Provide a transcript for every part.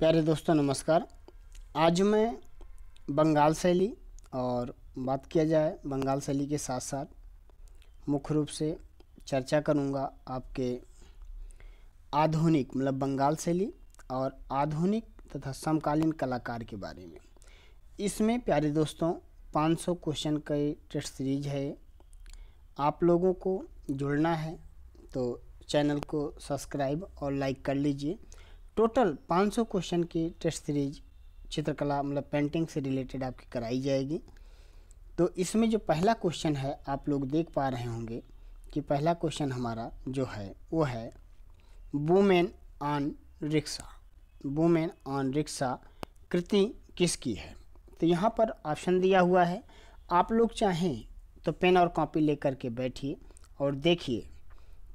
प्यारे दोस्तों नमस्कार आज मैं बंगाल शैली और बात किया जाए बंगाल शैली के साथ साथ मुख्य रूप से चर्चा करूंगा आपके आधुनिक मतलब बंगाल शैली और आधुनिक तथा समकालीन कलाकार के बारे में इसमें प्यारे दोस्तों 500 क्वेश्चन का टेस्ट सीरीज है आप लोगों को जुड़ना है तो चैनल को सब्सक्राइब और लाइक कर लीजिए टोटल 500 क्वेश्चन की टेस्ट सीरीज चित्रकला मतलब पेंटिंग से रिलेटेड आपकी कराई जाएगी तो इसमें जो पहला क्वेश्चन है आप लोग देख पा रहे होंगे कि पहला क्वेश्चन हमारा जो है वो है women on rickshaw women on rickshaw कृति किसकी है तो यहाँ पर ऑप्शन दिया हुआ है आप लोग चाहें तो पेन और कॉपी लेकर के बैठिए और देखिए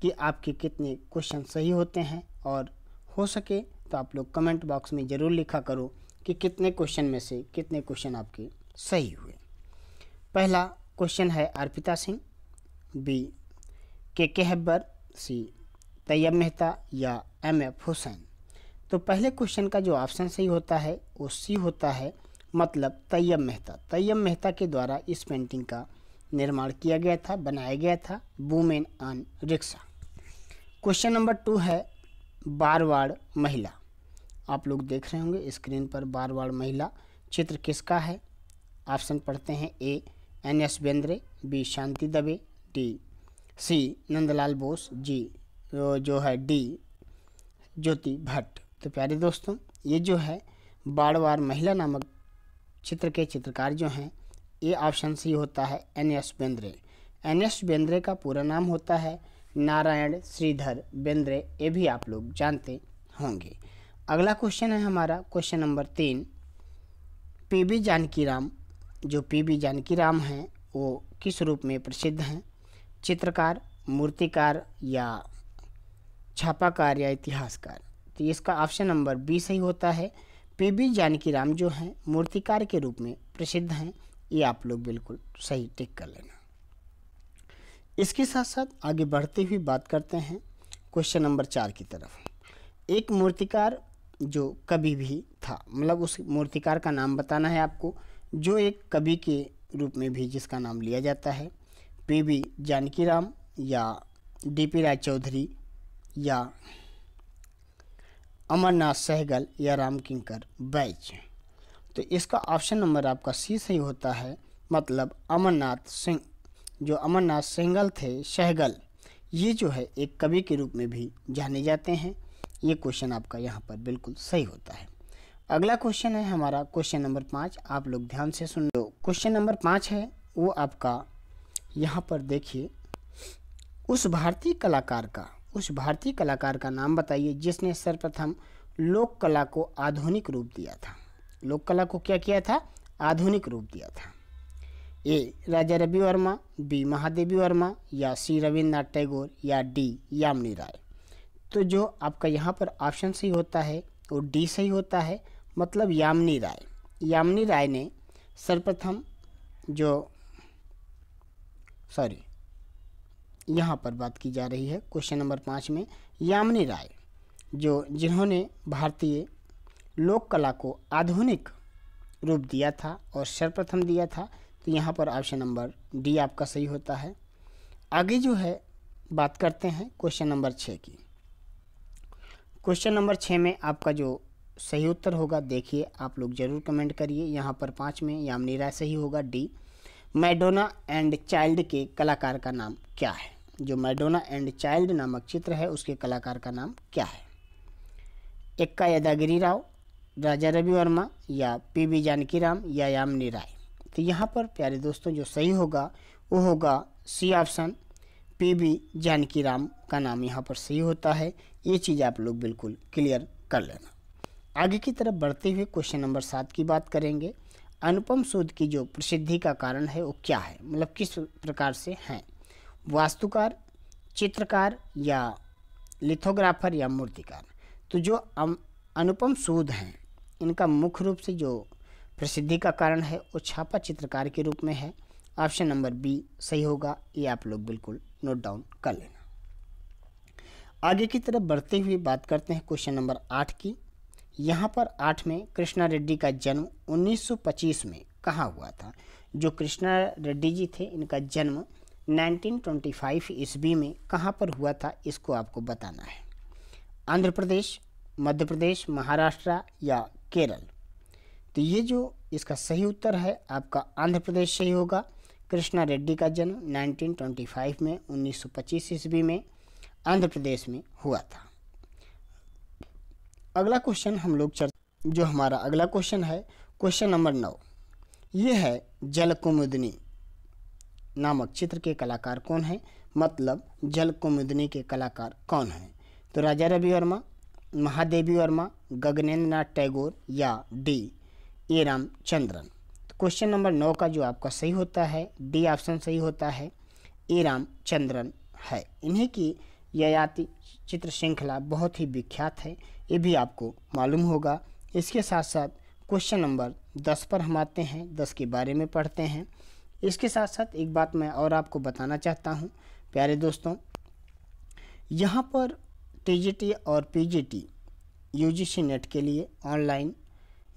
कि आपके कितने क्वेश्चन सही होते हैं और हो सके तो आप लोग कमेंट बॉक्स में ज़रूर लिखा करो कि कितने क्वेश्चन में से कितने क्वेश्चन आपके सही हुए पहला क्वेश्चन है अर्पिता सिंह बी के के हब्बर सी तैयब मेहता या एम एफ हुसैन तो पहले क्वेश्चन का जो ऑप्शन सही होता है वो सी होता है मतलब तैयब मेहता तैयब मेहता के द्वारा इस पेंटिंग का निर्माण किया गया था बनाया गया था women on rickshaw question number two है बारवाड़ महिला आप लोग देख रहे होंगे स्क्रीन पर बारवाड़ महिला चित्र किसका है ऑप्शन पढ़ते हैं A N S Bendre B Shanti Dave D C Nandlal Bose ji जो है डी ज्योति भट्ट तो प्यारे दोस्तों ये जो है बारवाड़ महिला नामक चित्र के चित्रकार जो हैं ये ऑप्शन सी होता है N S Bendre N S Bendre का पूरा नाम होता है नारायण श्रीधर बेंद्रे ये भी आप लोग जानते होंगे अगला क्वेश्चन है हमारा क्वेश्चन नंबर तीन पीबी राम जो पीबी राम हैं वो किस रूप में प्रसिद्ध हैं चित्रकार मूर्तिकार या छापाकार या इतिहासकार तो इसका ऑप्शन नंबर बी सही होता है पीबी राम जो हैं मूर्तिकार के रूप में प्रसिद्ध हैं ये आप लोग बिल्कुल सही टिक कर लेना इसके साथ साथ आगे बढ़ते हुए बात करते हैं क्वेश्चन नंबर चार की तरफ एक मूर्तिकार जो कवि भी था मतलब उस मूर्तिकार का नाम बताना है आपको जो एक कवि के रूप में भी जिसका नाम लिया जाता है पी बी जानकी राम या डी पी राय चौधरी या अमरनाथ सहगल या राम किंकर बैच तो इसका ऑप्शन नंबर आपका सी सही होता है मतलब अमरनाथ सिंह जो अमरनाथ सहगल थे सहगल ये जो है एक कवि के रूप में भी जाने जाते हैं ये क्वेश्चन आपका यहाँ पर बिल्कुल सही होता है अगला क्वेश्चन है हमारा क्वेश्चन नंबर पाँच आप लोग ध्यान से सुन लो क्वेश्चन नंबर पाँच है वो आपका यहाँ पर देखिए उस भारतीय कलाकार का उस भारतीय कलाकार का नाम बताइए जिसने सर्वप्रथम लोक कला को आधुनिक रूप दिया था लोक कला को क्या किया था आधुनिक रूप दिया था ए राजा रवि वर्मा बी महादेवी वर्मा या सी रविन्द्रनाथ टैगोर या डी यामिनी राय तो जो आपका यहाँ पर ऑप्शन सही होता है वो तो डी सही होता है मतलब यामिनी राय यामिनी राय ने सर्वप्रथम जो सॉरी यहाँ पर बात की जा रही है क्वेश्चन नंबर पाँच में यामिनी राय जो जिन्होंने भारतीय लोक कला को आधुनिक रूप दिया था और सर्वप्रथम दिया था तो यहाँ पर ऑप्शन नंबर डी आपका सही होता है आगे जो है बात करते हैं क्वेश्चन नंबर छः की क्वेश्चन नंबर छः में आपका जो सही उत्तर होगा देखिए आप लोग ज़रूर कमेंट करिए यहाँ पर पाँच में यामनी राय सही होगा डी मैडोना एंड चाइल्ड के कलाकार का नाम क्या है जो मैडोना एंड चाइल्ड नामक चित्र है उसके कलाकार का नाम क्या है एक्का यदागिरी राव राजा रवि वर्मा या पी वी जानकी राम या यामनी राय तो यहाँ पर प्यारे दोस्तों जो सही होगा वो होगा C option P B Janaki Ram का नाम यहाँ पर सही होता है ये चीज़ आप लोग बिल्कुल क्लियर कर लेना आगे की तरफ बढ़ते हुए क्वेश्चन नंबर सात की बात करेंगे अनुपम शोध की जो प्रसिद्धि का कारण है वो क्या है मतलब किस प्रकार से हैं वास्तुकार चित्रकार या लिथोग्राफर या मूर्तिकार तो जो अनुपम शोध हैं इनका मुख्य रूप से जो प्रसिद्धि का कारण है वो छापा चित्रकार के रूप में है ऑप्शन नंबर बी सही होगा ये आप लोग बिल्कुल नोट डाउन कर लेना आगे की तरफ बढ़ते हुए बात करते हैं क्वेश्चन नंबर आठ की यहाँ पर आठ में कृष्णा रेड्डी का जन्म 1925 में कहाँ हुआ था जो कृष्णा रेड्डी जी थे इनका जन्म 1925 ईस्वी में कहाँ पर हुआ था इसको आपको बताना है आंध्र प्रदेश मध्य प्रदेश महाराष्ट्र या केरल तो ये जो इसका सही उत्तर है आपका आंध्र प्रदेश सही होगा कृष्णा रेड्डी का जन्म 1925 में 1925 ईस्वी में आंध्र प्रदेश में हुआ था अगला क्वेश्चन हम लोग चर्चा जो हमारा अगला क्वेश्चन है क्वेश्चन नंबर नौ ये है कुमुदनी नामक चित्र के कलाकार कौन हैं मतलब कुमुदनी के कलाकार कौन हैं तो राजा रवि वर्मा महादेवी वर्मा नाथ टैगोर या D A Ramachandran question number नौ का जो आपका सही होता है डी ऑप्शन सही होता है ए रामचंद्रन है इन्हीं की ययाति चित्र श्रृंखला बहुत ही विख्यात है ये भी आपको मालूम होगा इसके साथ साथ क्वेश्चन नंबर दस पर हम आते हैं दस के बारे में पढ़ते हैं इसके साथ साथ एक बात मैं और आपको बताना चाहता हूँ प्यारे दोस्तों यहाँ पर टी और पी यूजीसी नेट के लिए ऑनलाइन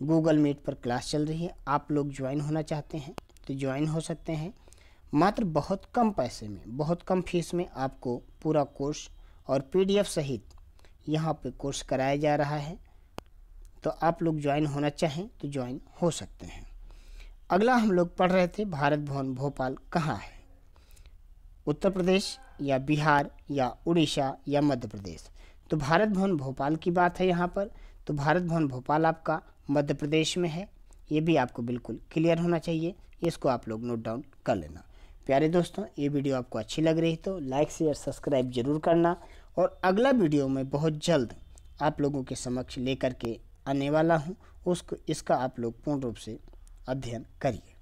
गूगल मीट पर क्लास चल रही है आप लोग ज्वाइन होना चाहते हैं तो ज्वाइन हो सकते हैं मात्र बहुत कम पैसे में बहुत कम फीस में आपको पूरा कोर्स और पीडीएफ सहित यहाँ पे कोर्स कराया जा रहा है तो आप लोग ज्वाइन होना चाहें तो ज्वाइन हो सकते हैं अगला हम लोग पढ़ रहे थे भारत भवन भोपाल कहाँ है उत्तर प्रदेश या बिहार या उड़ीसा या मध्य प्रदेश तो भारत भवन भोपाल की बात है यहाँ पर तो भारत भवन भोपाल आपका मध्य प्रदेश में है ये भी आपको बिल्कुल क्लियर होना चाहिए इसको आप लोग नोट डाउन कर लेना प्यारे दोस्तों ये वीडियो आपको अच्छी लग रही तो लाइक शेयर सब्सक्राइब जरूर करना और अगला वीडियो मैं बहुत जल्द आप लोगों के समक्ष लेकर के आने वाला हूँ उसको इसका आप लोग पूर्ण रूप से अध्ययन करिए